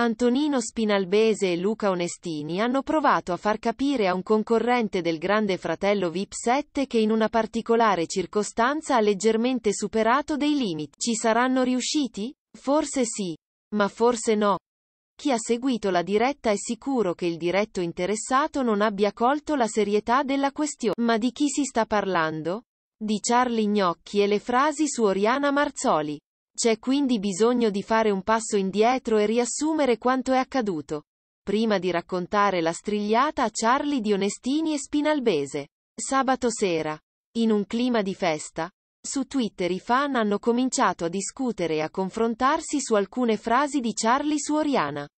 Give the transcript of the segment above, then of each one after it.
Antonino Spinalbese e Luca Onestini hanno provato a far capire a un concorrente del Grande Fratello VIP 7 che in una particolare circostanza ha leggermente superato dei limiti. Ci saranno riusciti? Forse sì, ma forse no. Chi ha seguito la diretta è sicuro che il diretto interessato non abbia colto la serietà della questione. Ma di chi si sta parlando? Di Charlie Gnocchi e le frasi su Oriana Marzoli. C'è quindi bisogno di fare un passo indietro e riassumere quanto è accaduto. Prima di raccontare la strigliata a Charlie di Onestini e Spinalbese. Sabato sera. In un clima di festa. Su Twitter i fan hanno cominciato a discutere e a confrontarsi su alcune frasi di Charlie su Oriana.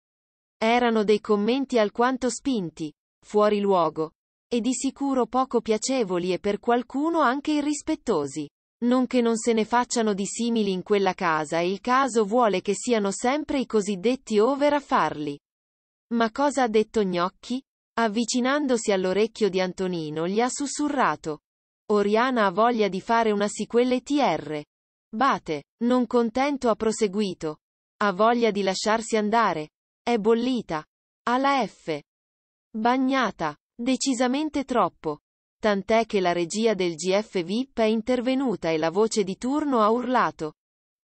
Erano dei commenti alquanto spinti, fuori luogo, e di sicuro poco piacevoli e per qualcuno anche irrispettosi. Non che non se ne facciano di simili in quella casa e il caso vuole che siano sempre i cosiddetti over a farli. Ma cosa ha detto Gnocchi? Avvicinandosi all'orecchio di Antonino gli ha sussurrato. Oriana ha voglia di fare una sequel TR. Bate, non contento ha proseguito. Ha voglia di lasciarsi andare. È bollita. Alla F. Bagnata. Decisamente troppo tant'è che la regia del GF VIP è intervenuta e la voce di turno ha urlato.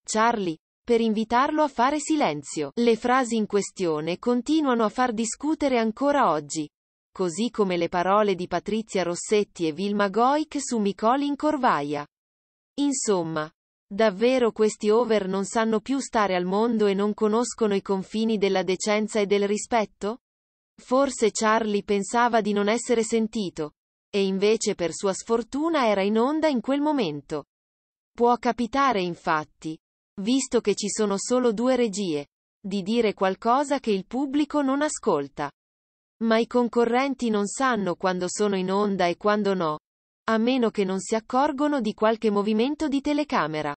Charlie, per invitarlo a fare silenzio. Le frasi in questione continuano a far discutere ancora oggi. Così come le parole di Patrizia Rossetti e Vilma Goic su Micoli in Corvaia. Insomma, davvero questi over non sanno più stare al mondo e non conoscono i confini della decenza e del rispetto? Forse Charlie pensava di non essere sentito, e invece per sua sfortuna era in onda in quel momento. Può capitare infatti, visto che ci sono solo due regie, di dire qualcosa che il pubblico non ascolta. Ma i concorrenti non sanno quando sono in onda e quando no, a meno che non si accorgono di qualche movimento di telecamera.